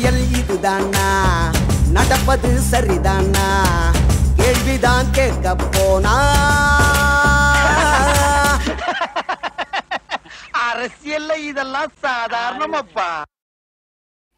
அரசியல் இதுதானா நடப்பது சரிதானா கேள்விதான் கேட்க போனா அரசியல்ல இதெல்லாம் சாதாரணமாப்பா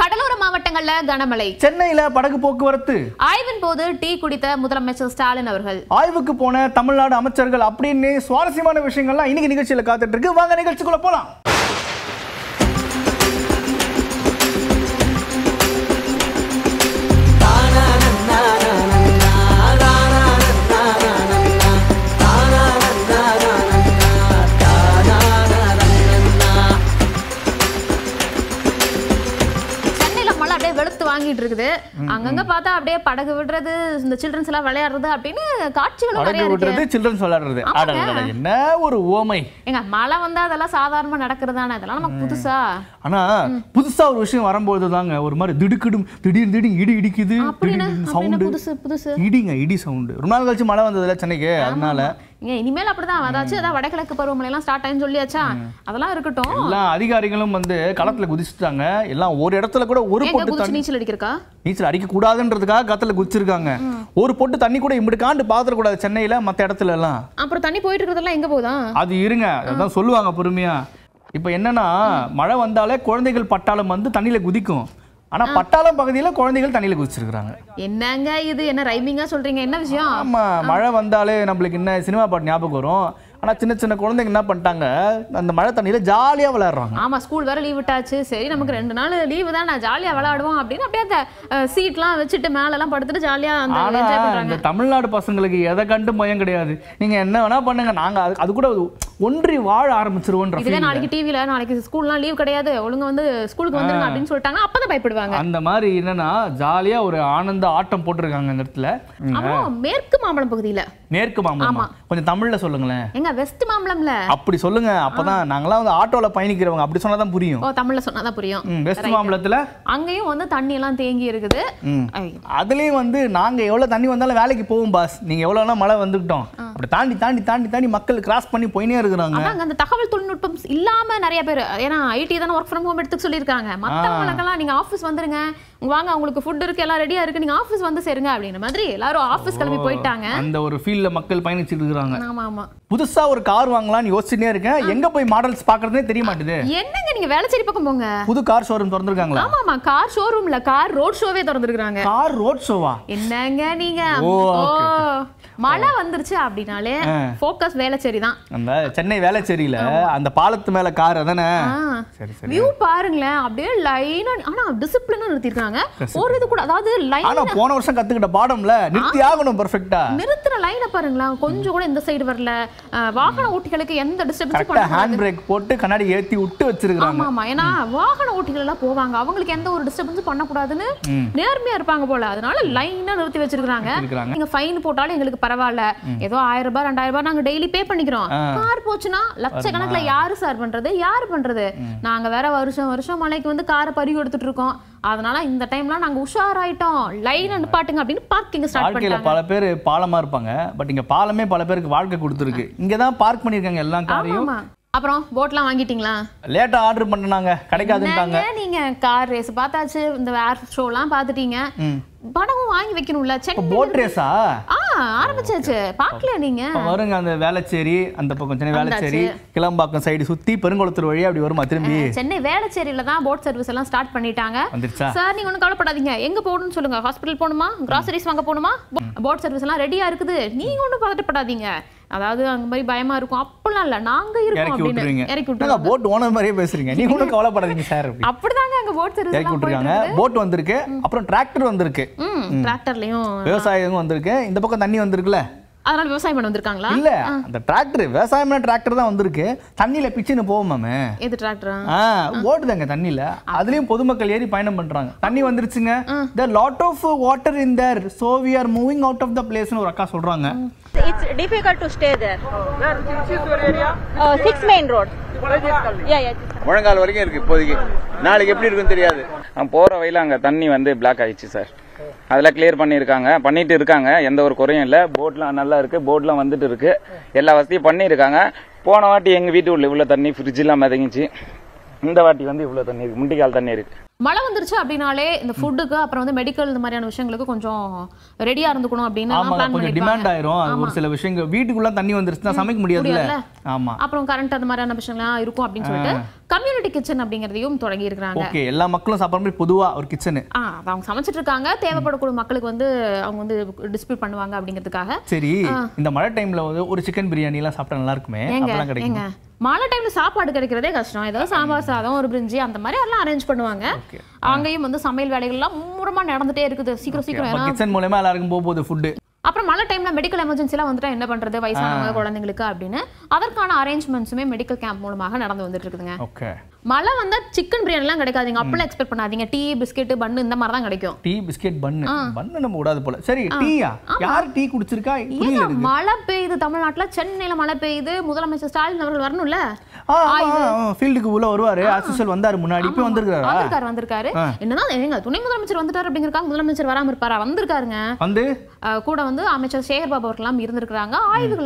கடலோர மாவட்டங்கள்ல கனமழை சென்னையில படகு போக்குவரத்து ஆய்வின் போது டீ குடித்த முதலமைச்சர் ஸ்டாலின் அவர்கள் ஆய்வுக்கு போன தமிழ்நாடு அமைச்சர்கள் அப்படின்னு சுவாரஸ்யமான விஷயங்கள்லாம் இன்னைக்கு நிகழ்ச்சியில காத்துட்டு இருக்கு வாங்க நிகழ்ச்சிக்குள்ள போலாம் ஓடிக்கிட்டு இருக்குது அங்கங்க பார்த்தா அப்படியே படகு விடுறது இந்த சில்ட்ரன்ஸ் எல்லாம் விளையாடுறது அப்படின்னு காட்சிகளும் நிறைய விடுறது சில்ட்ரன்ஸ் விளையாடுறது என்ன ஒரு ஓமை எங்க மழை வந்தா அதெல்லாம் சாதாரணமா நடக்கிறது தானே அதெல்லாம் நமக்கு புதுசா ஆனா புதுசா ஒரு விஷயம் வரும்போது தாங்க ஒரு மாதிரி திடுக்கிடும் திடீர் திடீர் இடி இடிக்குது சவுண்டு புதுசு புதுசு இடிங்க இடி சவுண்டு ரொம்ப நாள் கழிச்சு மழை வந்ததுல சென்னைக்கு அதனால ஏங்க இனிமேல் அப்படிதான் அதாச்சும் அதான் வடகிழக்கு எல்லாம் ஸ்டார்ட் ஆயின்னு சொல்லியாச்சா அதெல்லாம் இருக்கட்டும் எல்லா அதிகாரிகளும் வந்து களத்துல குதிச்சுட்டாங்க எல்லாம் ஒரு இடத்துல கூட ஒரு பொட்டு நீச்சல் அடிக்கிறக்கா நீச்சல் அடிக்க கூடாதுன்றதுக்காக களத்துல குதிச்சிருக்காங்க ஒரு பொட்டு தண்ணி கூட இம்பிடுக்காண்டு பாத்திர கூடாது சென்னையில மத்த இடத்துல எல்லாம் அப்புறம் தண்ணி போயிட்டு இருக்கிறதெல்லாம் எங்க போதா அது இருங்க அதான் சொல்லுவாங்க பொறுமையா இப்போ என்னன்னா மழை வந்தாலே குழந்தைகள் பட்டாளம் வந்து தண்ணியில் குதிக்கும் ஆனா பட்டாளம் பகுதியில குழந்தைகள் தண்ணியில குதிச்சிருக்காங்க என்னங்க இது என்ன ரைமிங்கா சொல்றீங்க என்ன விஷயம் ஆமா மழை வந்தாலே நம்மளுக்கு என்ன சினிமா பாட்டு ஞாபகம் வரும் ஆனா சின்ன சின்ன குழந்தைங்க என்ன பண்ணிட்டாங்க அந்த மழை தண்ணியில ஜாலியா விளையாடுறாங்க ஆமா ஸ்கூல் வேற லீவ் விட்டாச்சு சரி நமக்கு ரெண்டு நாள் லீவு தான் நான் ஜாலியா விளையாடுவோம் அப்படின்னு அப்படியே அந்த எல்லாம் வச்சுட்டு மேல எல்லாம் படுத்துட்டு ஜாலியா அந்த தமிழ்நாடு பசங்களுக்கு எதை கண்டு பயம் கிடையாது நீங்க என்ன வேணா பண்ணுங்க நாங்க அது கூட ஒன்றி வாழ ஆரம்பிச்சிருவோன்ற இதே நாளைக்கு டிவில நாளைக்கு ஸ்கூல்லாம் லீவ் கிடையாது ஒழுங்கு வந்து ஸ்கூலுக்கு வந்துருங்க அப்படின்னு சொல்லிட்டாங்க அப்பதான் தான் பயப்படுவாங்க அந்த மாதிரி என்னன்னா ஜாலியா ஒரு ஆனந்த ஆட்டம் போட்டிருக்காங்க அந்த இடத்துல மேற்கு மாம்பழம் பகுதியில மேற்கு மாம்பழம் கொஞ்சம் தமிழ்ல சொல்லுங்களேன் எங்க வெஸ்ட் மாம்பழம்ல அப்படி சொல்லுங்க அப்பதான் நாங்களாம் வந்து ஆட்டோல பயணிக்கிறவங்க அப்படி சொன்னா தான் புரியும் ஓ தமிழ்ல சொன்னா தான் புரியும் வெஸ்ட் மாம்பழத்துல அங்கேயும் வந்து தண்ணி எல்லாம் தேங்கி இருக்குது அதுலயும் வந்து நாங்க எவ்வளவு தண்ணி வந்தாலும் வேலைக்கு போவோம் பாஸ் நீங்க எவ்வளவு மழை வந்துட்டோம் அப்படி தாண்டி தாண்டி தாண்டி தாண்டி மக்கள் கிராஸ் பண்ணி போயினே இருக்கிறாங்க அந்த தகவல் தொழில்நுட்பம் இல்லாம நிறைய பேர் ஏன்னா ஐடி தானே ஒர்க் ஃப்ரம் ஹோம் சொல்லிருக்காங்க சொல்லியிருக்காங்க மற்றவங்களுக்கெல்லாம் நீங்க ஆஃபீஸ் வந்துருங்க வாங்க அவங்களுக்கு ஃபுட் இருக்கு எல்லாம் ரெடியா இருக்கு நீங்க ஆஃபீஸ் வந்து சேருங்க அப்படின்ற மாதிரி எல்லாரும் ஆஃபீஸ் கிளம்பி போயிட்டாங்க அந்த ஒரு ஃபீல்ட்ல மக்கள் பயணிச்சிட்டு இருக்காங்க ஆமா ஆமா புதுசா ஒரு கார் வாங்கலாம்னு யோசிச்சுட்டே இருக்கேன் எங்க போய் மாடல்ஸ் பாக்குறதே தெரிய மாட்டேது என்னங்க நீங்க வேலைச்சேரி பக்கம் போங்க புது கார் ஷோரூம் திறந்திருக்காங்களா ஆமா ஆமா கார் ஷோரூம்ல கார் ரோட் ஷோவே திறந்திருக்காங்க கார் ரோட் ஷோவா என்னங்க நீங்க ஓ மழை வந்துருச்சு அப்படினாலே ஃபோக்கஸ் வேலைச்சேரி தான் அந்த சென்னை வேலைச்சேரியில அந்த பாலத்து மேல கார் அதானே சரி சரி வியூ பாருங்களேன் அப்படியே லைனா ஆனா டிசிப்ளினா நிறுத்திருக்காங்க கத்துக்கிட்டாங்க ஒரு இது கூட அதாவது லைன் போன வருஷம் கத்துக்கிட்ட பாடம்ல நிறுத்தி ஆகணும் பெர்ஃபெக்ட்டா நிறுத்துற லைனை பாருங்களா கொஞ்சம் கூட இந்த சைடு வரல வாகன ஓட்டிகளுக்கு எந்த டிஸ்டர்பன்ஸ் பண்ண ஹேண்ட் பிரேக் போட்டு கண்ணாடி ஏத்தி விட்டு வச்சிருக்காங்க ஆமா ஆமா ஏன்னா வாகன ஓட்டிகள் எல்லாம் போவாங்க அவங்களுக்கு எந்த ஒரு டிஸ்டர்பன்ஸ் பண்ண கூடாதுன்னு நேர்மையா இருப்பாங்க போல அதனால லைனா நிறுத்தி வச்சிருக்காங்க நீங்க ஃபைன் போட்டாலும் எங்களுக்கு பரவாயில்ல ஏதோ ஆயிரம் ரூபாய் ரெண்டாயிரம் ரூபாய் நாங்க டெய்லி பே பண்ணிக்கிறோம் கார் போச்சுன்னா லட்ச கணக்குல யாரு சார் பண்றது யாரு பண்றது நாங்க வேற வருஷம் வருஷம் மலைக்கு வந்து காரை பறி கொடுத்துட்டு இருக்கோம் அதனால இந்த டைம்லாம் நாங்க உஷாராயிட்டோம் லைன் நிப்பாட்டுங்க அப்படின்னு பார்க்கிங் ஸ்டார்ட் பண்ணிட்டாங்க பல பேர் பாலமா இருப்பாங்க பட் இங்க பாலமே பல பேருக்கு வாழ்க்கை கொடுத்துருக்கு இங்க தான் பார்க் பண்ணிருக்காங்க எல்லா காரையும் அப்புறம் போட்லாம் வாங்கிட்டீங்களா லேட்டா ஆர்டர் பண்ணுனாங்க கிடைக்காதுன்றாங்க நீங்க கார் ரேஸ் பார்த்தாச்சு இந்த ஏர் ஷோலாம் பாத்துட்டீங்க பணமும் வாங்கி வைக்கணும்ல செக் போட் ரேஸா ஆரம்பிச்சாச்சு பார்க்கல நீங்க வருங்க அந்த வேளச்சேரி அந்த பக்கம் சென்னை வேளச்சேரி கிளம்பாக்கம் சைடு சுத்தி பெருங்குளத்தூர் வழியா அப்படி வருமா திரும்பி சென்னை வேளச்சேரியில தான் போட் சர்வீஸ் எல்லாம் ஸ்டார்ட் பண்ணிட்டாங்க சார் நீங்க ஒன்றும் கவலைப்படாதீங்க எங்க போகணும்னு சொல்லுங்க ஹாஸ்பிடல் போகணுமா கிராசரிஸ் வாங்க போகணுமா போட் சர்வீஸ் எல்லாம் ரெடியா இருக்குது நீங்க ஒன்றும் பதட்டப்படாதீங்க அதாவது அந்த மாதிரி பயமா இருக்கும் நாங்களாம் இல்ல நாங்க இருக்கோம் இறக்கி விட்டுருங்க போட் ஓனர் மாதிரியே பேசுறீங்க நீங்க ஒன்றும் கவலைப்படாதீங்க சார் அப்படிதாங்க அங்க போட் சர்வீஸ் இறக்கி விட்டுருக்காங்க போட் வந்திருக்கு அப்புறம் டிராக்டர் வந்திருக்கு டிராக்டர்லயும் விவசாயம் வந்திருக்கு இந்த பக்கம் தண்ணி வந்திருக்குல்ல அதனால விவசாயம் பண்ண வந்திருக்காங்களா இல்ல அந்த டிராக்டர் விவசாயம் பண்ண டிராக்டர் தான் வந்திருக்கு தண்ணியில பிச்சுன்னு போவோம் மாமே எது டிராக்டரா ஓடுதாங்க தண்ணியில அதுலயும் பொதுமக்கள் ஏறி பயணம் பண்றாங்க தண்ணி வந்துருச்சுங்க the lot of water in there so we are moving out of the பிளேஸ்னு ஒரு அக்கா சொல்றாங்க it's difficult to stay there six main road முழங்கால் வரைக்கும் இருக்கு இப்போதைக்கு நாளைக்கு எப்படி இருக்குன்னு தெரியாது நான் போற வயல அங்க தண்ணி வந்து பிளாக் ஆயிடுச்சு சார் அதெல்லாம் கிளியர் பண்ணியிருக்காங்க பண்ணிட்டு இருக்காங்க எந்த ஒரு குறையும் இல்லை போட்லாம் நல்லா இருக்கு போட்லாம் வந்துட்டு இருக்கு எல்லா வசதியும் பண்ணியிருக்காங்க போன வாட்டி எங்கள் வீட்டு உள்ள இவ்வளோ தண்ணி ஃப்ரிட்ஜெலாம் மிதங்கிச்சு இந்த வாட்டி வந்து இவ்வளோ தண்ணி இருக்குது முண்டிக்கால் தண்ணி இருக்குது மழை வந்துருச்சு அப்படினாலே இந்த ஃபுட்டுக்கு அப்புறம் வந்து மெடிக்கல் இந்த மாதிரியான விஷயங்களுக்கு கொஞ்சம் ரெடியா இருந்துக்கணும் அப்படின்னு ஆமா கொஞ்சம் டிமாண்ட் ஆயிரும் ஒரு சில விஷயங்கள் வீட்டுக்குள்ள தண்ணி வந்துருச்சுன்னா சமைக்க முடியாது ஆமா அப்புறம் கரண்ட் அந்த மாதிரியான விஷயங்கள்லாம் இருக்கும் அப்படின்னு சொல்லிட்டு கம்யூனிட்டி கிச்சன் அப்படிங்கறதையும் தொடங்கி இருக்காங்க ஓகே எல்லா மக்களும் சாப்பிடுற மாதிரி பொதுவா ஒரு கிச்சன் ஆ அவங்க சமைச்சிட்டு இருக்காங்க தேவைப்படக்கூடிய மக்களுக்கு வந்து அவங்க வந்து டிஸ்பியூட் பண்ணுவாங்க அப்படிங்கிறதுக்காக சரி இந்த மழை டைம்ல வந்து ஒரு சிக்கன் பிரியாணி எல்லாம் சாப்பிட்டா நல்லா இருக்குமே அதெல்லாம் கிடைக்கும் மழை டைம்ல சாப்பாடு கிடைக்கிறதே கஷ்டம் ஏதாவது சாம்பார் சாதம் ஒரு பிரிஞ்சி அந்த மாதிரி எல்லாம் அரேஞ்ச் பண்ணுவாங்க அங்கேயும் வந்து சமையல் வேலைகள்லாம் மும்முரமாக நடந்துட்டே இருக்குது சீக்கிரம் சீக்கிரம் கிச்சன் மூலமா எல்லாருக்கும் போகுது ஃபுட்டு அப்புறம் மழை டைம்ல மெடிக்கல் எமர்ஜென்சிலாம் வந்துட்டா என்ன பண்றது வயசானவங்க குழந்தைங்களுக்கு அப்படின்னு அதற்கான அரேஞ்ச்மெண்ட்ஸுமே மெடிக்கல் கேம்ப் மூலமாக நடந்து வந்துட்டு இருக்குதுங்க மழை வந்தா சிக்கன் பிரியாணி எல்லாம் கிடைக்காதுங்க அப்பெல்லாம் எக்ஸ்பெக்ட் பண்ணாதீங்க டீ பிஸ்கெட் பன் இந்த மாதிரி தான் கிடைக்கும் டீ பிஸ்கட் பன் பன் நம்ம விடாது போல சரி டீயா யார் டீ குடிச்சிருக்கா மழை பெய்யுது தமிழ்நாட்டுல சென்னையில மழை பெய்யுது முதலமைச்சர் ஸ்டாலின் அவர்கள் வரணும்ல ஃபீல்டுக்கு உள்ள வருவாரு அசிஸ்டல் வந்தாரு முன்னாடி இப்போ வந்திருக்காரு வந்திருக்காரு வந்திருக்காரு என்னதான் எங்க துணை முதலமைச்சர் வந்துட்டாரு அப்படிங்கறாங்க முதலமைச்சர் வராம இருப்பாரா வந்திருக்காருங்க வந்து கூட வந்து அமைச்சர் சேகர் பாபு எல்லாம் இருந்திருக்காங்க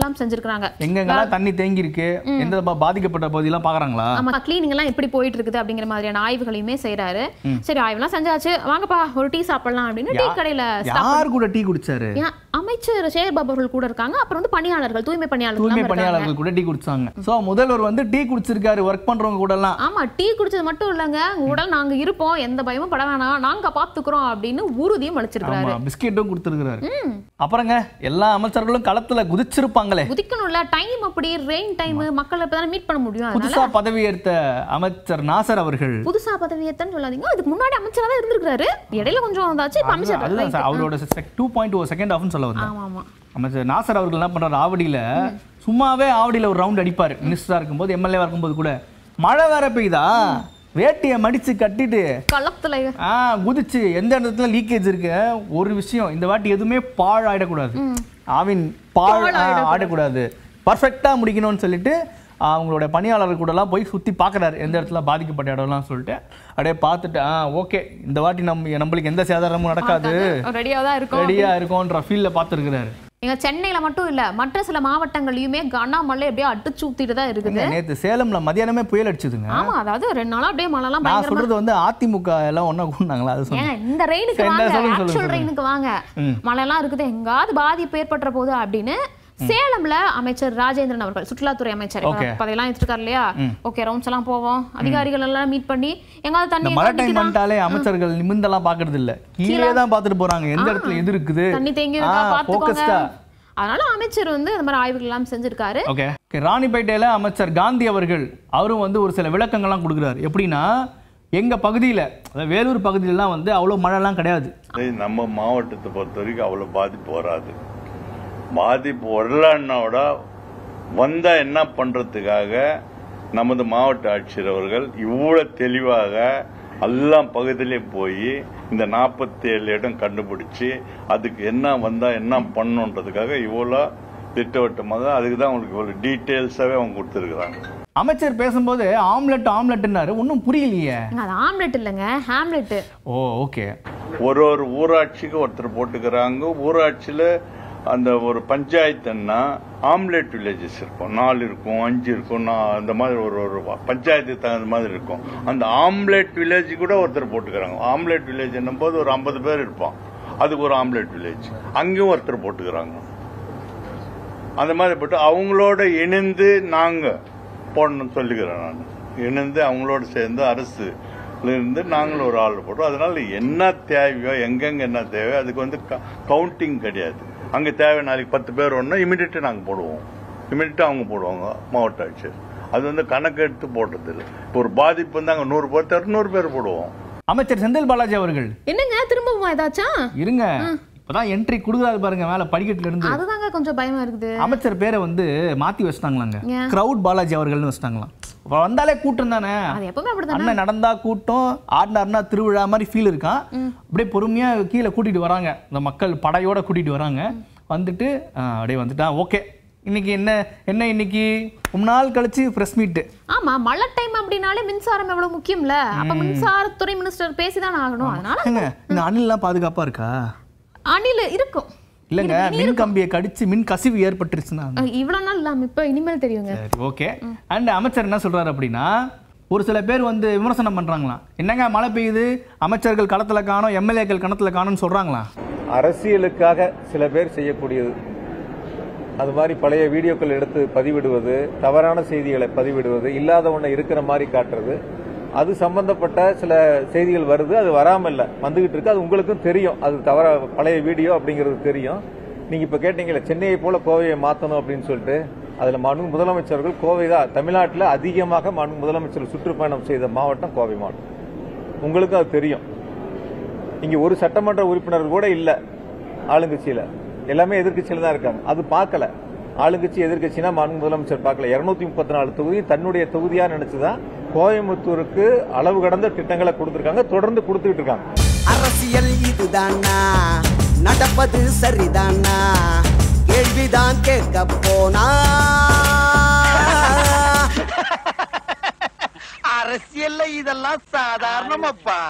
எல்லாம் செஞ்சிருக்காங்க எங்கெங்கெல்லாம் தண்ணி தேங்கி இருக்கு எந்த பாதிக்கப்பட்ட பகுதியெல்லாம் பாக்குறாங்களா ஆமா கிளீனிங் எல்லாம் எப்படி போயிட்டு இருக்குது அப்படிங்கிற மாதிரியான ஆய்வுகளையுமே செய்யறாரு சரி ஆய்வுலாம் செஞ்சாச்சு வாங்கப்பா ஒரு டீ சாப்பிடலாம் அப்படின்னு டீ கடையில யார் கூட டீ குடிச்சாரு அமைச்சர் சேகர்பாபு அவர்கள் கூட இருக்காங்க அப்புறம் வந்து பணியாளர்கள் தூய்மை பணியாளர்கள் தூய்மை பணியாளர்கள் கூட டீ குடிச்சாங்க சோ முதல்வர் வந்து டீ குடிச்சிருக்காரு ஒர்க் பண்றவங்க கூட எல்லாம் ஆமா டீ குடிச்சது மட்டும் இல்லங்க உடல் நாங்க இருப்போம் எந்த பயமும் பட வேணாம் நாங்க பாத்துக்கிறோம் அப்படின்னு உறுதியும் அளிச்சிருக்காரு பிஸ்கெட்டும் கொடுத்திருக்காரு அப்புறங்க எல்லா அமைச்சர்களும் களத்துல குதிச்சிருப்பாங்களே குதிக்கணும்ல டைம் அப்படி ரெயின் டைம் மக்களை மீட் பண்ண முடியும் புதுசா பதவி ஏற்ற அமைச்சர் அமைச்சர் நாசர் அவர்கள் புதுசா பதவியேற்றன்னு சொல்லாதீங்க அதுக்கு முன்னாடி அமைச்சராக தான் இருந்திருக்காரு இடையில கொஞ்சம் வந்தாச்சு இப்போ அமைச்சர் அதுதான் சார் அவரோட டூ பாயிண்ட் ஓ செகண்ட் ஆஃப்னு சொல்ல வந்தேன் ஆமாம் அமைச்சர் நாசர் அவர்கள் என்ன பண்ணுறாரு ஆவடியில சும்மாவே ஆவடியில ஒரு ரவுண்ட் அடிப்பார் மினிஸ்டராக இருக்கும்போது எம்எல்ஏவாக இருக்கும்போது கூட மழை வேற பெய்யுதா வேட்டிய மடிச்சு கட்டிட்டு களத்துல ஆ குதிச்சு எந்த இடத்துல லீக்கேஜ் இருக்கு ஒரு விஷயம் இந்த வாட்டி எதுவுமே பாழ் ஆயிடக்கூடாது ஆவின் பாழ் ஆடக்கூடாது பர்ஃபெக்டாக முடிக்கணும்னு சொல்லிட்டு அவங்களோட பணியாளர்கள் கூடலாம் போய் சுற்றி பார்க்குறாரு எந்த இடத்துல பாதிக்கப்பட்ட இடம்லாம் சொல்லிட்டு அப்படியே பார்த்துட்டு ஆ ஓகே இந்த வாட்டி நம்ம நம்மளுக்கு எந்த சேதாரமும் நடக்காது ரெடியாக தான் இருக்கும் ரெடியாக இருக்கும்ன்ற ஃபீலில் பார்த்துருக்குறாரு எங்க சென்னையில மட்டும் இல்ல மற்ற சில மாவட்டங்களையுமே கனமழை அப்படியே அடிச்சு ஊத்திட்டு தான் இருக்குது நேத்து சேலம்ல மதியானமே புயல் அடிச்சதுங்க ஆமா அதாவது ரெண்டு நாளா அப்படியே மழை எல்லாம் நான் சொல்றது வந்து அதிமுக எல்லாம் ஒண்ணா கூண்டாங்களா அது சொல்லுங்க இந்த ரெயினுக்கு வாங்க ஆக்சுவல் ரெயினுக்கு வாங்க மழை எல்லாம் இருக்குது எங்காவது பாதிப்பு ஏற்பட்ட போது அப்படின்னு சேலம்ல அமைச்சர் ராஜேந்திரன் அவர்கள் சுற்றுலாத்துறை அமைச்சர் பதவியெல்லாம் எடுத்துருக்காரு இல்லையா ஓகே ரவுண்ட்ஸ் எல்லாம் போவோம் அதிகாரிகள் எல்லாம் மீட் பண்ணி எங்காவது தண்ணி மழை டைம் பண்ணிட்டாலே அமைச்சர்கள் நிமிந்தெல்லாம் பாக்குறது இல்ல கீழே தான் பாத்துட்டு போறாங்க எந்த இடத்துல எது இருக்குது தண்ணி தேங்கி அதனால அமைச்சர் வந்து அந்த மாதிரி ஆய்வுகள் எல்லாம் செஞ்சிருக்காரு ராணிப்பேட்டையில அமைச்சர் காந்தி அவர்கள் அவரும் வந்து ஒரு சில விளக்கங்கள்லாம் கொடுக்குறாரு எப்படின்னா எங்க பகுதியில வேலூர் பகுதியிலலாம் வந்து அவ்வளவு மழை எல்லாம் கிடையாது நம்ம மாவட்டத்தை பொறுத்த வரைக்கும் அவ்வளவு பாதிப்பு வராது பாதிப்பு வரலான்னோட வந்தால் என்ன பண்ணுறதுக்காக நமது மாவட்ட ஆட்சியர் அவர்கள் இவ்வளோ தெளிவாக எல்லாம் பகுதியிலையும் போய் இந்த நாற்பத்தேழு இடம் கண்டுபிடிச்சு அதுக்கு என்ன வந்தால் என்ன பண்ணுன்றதுக்காக இவ்வளோ திட்டவட்டமாக அதுக்கு தான் உங்களுக்கு இவ்வளோ டீட்டெயில்ஸாகவே அவங்க கொடுத்துருக்குறாங்க அமைச்சர் பேசும்போது ஆம்லெட் ஆம்லெட்னாரு ஒன்றும் புரியலையே ஆம்லெட் இல்லைங்க ஹாம்லெட் ஓ ஓகே ஒரு ஒரு ஊராட்சிக்கு ஒருத்தர் போட்டுக்கிறாங்க ஊராட்சியில் அந்த ஒரு பஞ்சாயத்துன்னா ஆம்லேட் வில்லேஜஸ் இருக்கும் நாலு இருக்கும் அஞ்சு இருக்கும் நான் அந்த மாதிரி ஒரு ஒரு பஞ்சாயத்து தகுந்த மாதிரி இருக்கும் அந்த ஆம்லேட் வில்லேஜ் கூட ஒருத்தர் போட்டுக்கிறாங்க ஆம்லேட் வில்லேஜ் என்னும் போது ஒரு ஐம்பது பேர் இருப்பான் அதுக்கு ஒரு ஆம்லேட் வில்லேஜ் அங்கேயும் ஒருத்தர் போட்டுக்கிறாங்க அந்த மாதிரி போட்டு அவங்களோட இணைந்து நாங்கள் போடணும்னு சொல்லிக்கிறேன் நான் இணைந்து அவங்களோட சேர்ந்து அரசு இருந்து நாங்களும் ஒரு ஆள் போடுறோம் அதனால என்ன தேவையோ எங்கெங்க என்ன தேவையோ அதுக்கு வந்து கவுண்டிங் கிடையாது அங்கே தேவை நாளைக்கு பத்து பேர் ஒன்று இமீடியட்டாக நாங்கள் போடுவோம் இமீடியட்டாக அவங்க போடுவாங்க மாவட்ட ஆட்சியர் அது வந்து கணக்கு எடுத்து போடுறதில்லை இப்போ ஒரு பாதிப்பு வந்து அங்கே நூறு பேர் இரநூறு பேர் போடுவோம் அமைச்சர் செந்தில் பாலாஜி அவர்கள் என்னங்க திரும்பவும் ஏதாச்சா இருங்க இப்பதான் என்ட்ரி கொடுக்குறாரு பாருங்க மேல படிக்கட்டுல இருந்து அதுதாங்க கொஞ்சம் பயமா இருக்குது அமைச்சர் பேரை வந்து மாத்தி வச்சிட்டாங்களாங்க கிரௌட் பாலாஜி அவர்கள்னு வச்சிட்டாங்களாம் வந்தாலே கூட்டம் தானே அண்ணன் நடந்தா கூட்டம் ஆடினார்னா திருவிழா மாதிரி ஃபீல் இருக்கான் அப்படியே பொறுமையா கீழே கூட்டிட்டு வராங்க இந்த மக்கள் படையோட கூட்டிட்டு வராங்க வந்துட்டு அப்படியே வந்துட்டான் ஓகே இன்னைக்கு என்ன என்ன இன்னைக்கு ரொம்ப நாள் கழிச்சு ஃப்ரெஷ் மீட் ஆமா மழை டைம் அப்படினாலே மின்சாரம் எவ்வளவு முக்கியம்ல அப்ப மின்சாரத்துறை மினிஸ்டர் பேசி தான் ஆகணும் அதனால இந்த அணில்லாம் பாதுகாப்பா இருக்கா அணில் இருக்கும் இல்லைங்க மின் கம்பியை கடிச்சு மின் கசிவு ஏற்பட்டுருச்சுன்னா இவ்வளோ நாள் இல்லாமல் இப்போ இனிமேல் தெரியுங்க ஓகே அண்ட் அமைச்சர் என்ன சொல்றாரு அப்படின்னா ஒரு சில பேர் வந்து விமர்சனம் பண்ணுறாங்களாம் என்னங்க மழை பெய்யுது அமைச்சர்கள் களத்துல காணும் எம்எல்ஏக்கள் கணத்துல காணும்னு சொல்றாங்களா அரசியலுக்காக சில பேர் செய்யக்கூடியது அது மாதிரி பழைய வீடியோக்கள் எடுத்து பதிவிடுவது தவறான செய்திகளை பதிவிடுவது இல்லாத ஒன்றை இருக்கிற மாதிரி காட்டுறது அது சம்பந்தப்பட்ட சில செய்திகள் வருது அது வராமல் இல்லை வந்துகிட்டு இருக்கு அது உங்களுக்கும் தெரியும் அது தவற பழைய வீடியோ அப்படிங்கிறது தெரியும் நீங்கள் இப்போ கேட்டீங்களே சென்னையை போல கோவையை மாற்றணும் அப்படின்னு சொல்லிட்டு அதில் மனு முதலமைச்சர்கள் கோவை தான் தமிழ்நாட்டில் அதிகமாக மனு முதலமைச்சர் சுற்றுப்பயணம் செய்த மாவட்டம் கோவை மாவட்டம் உங்களுக்கு அது தெரியும் இங்கே ஒரு சட்டமன்ற உறுப்பினர் கூட இல்லை ஆளுங்கட்சியில் எல்லாமே எதிர்கட்சியில் தான் இருக்காங்க அது பார்க்கல ஆளுங்கட்சி எதிர்கட்சினா மாநில முதலமைச்சர் பார்க்கல இரநூத்தி முப்பத்தி நாலு தொகுதி தன்னுடைய தொகுதியாக நினச்சி தான் கோயம்புத்தூருக்கு அளவு கடந்த திட்டங்களை கொடுத்துருக்காங்க தொடர்ந்து கொடுத்துக்கிட்டு இருக்காங்க அரசியல் இதுதானா நடப்பது சரிதானா கேள்விதான் கேட்க போனா அரசியல்ல இதெல்லாம் சாதாரணமாப்பா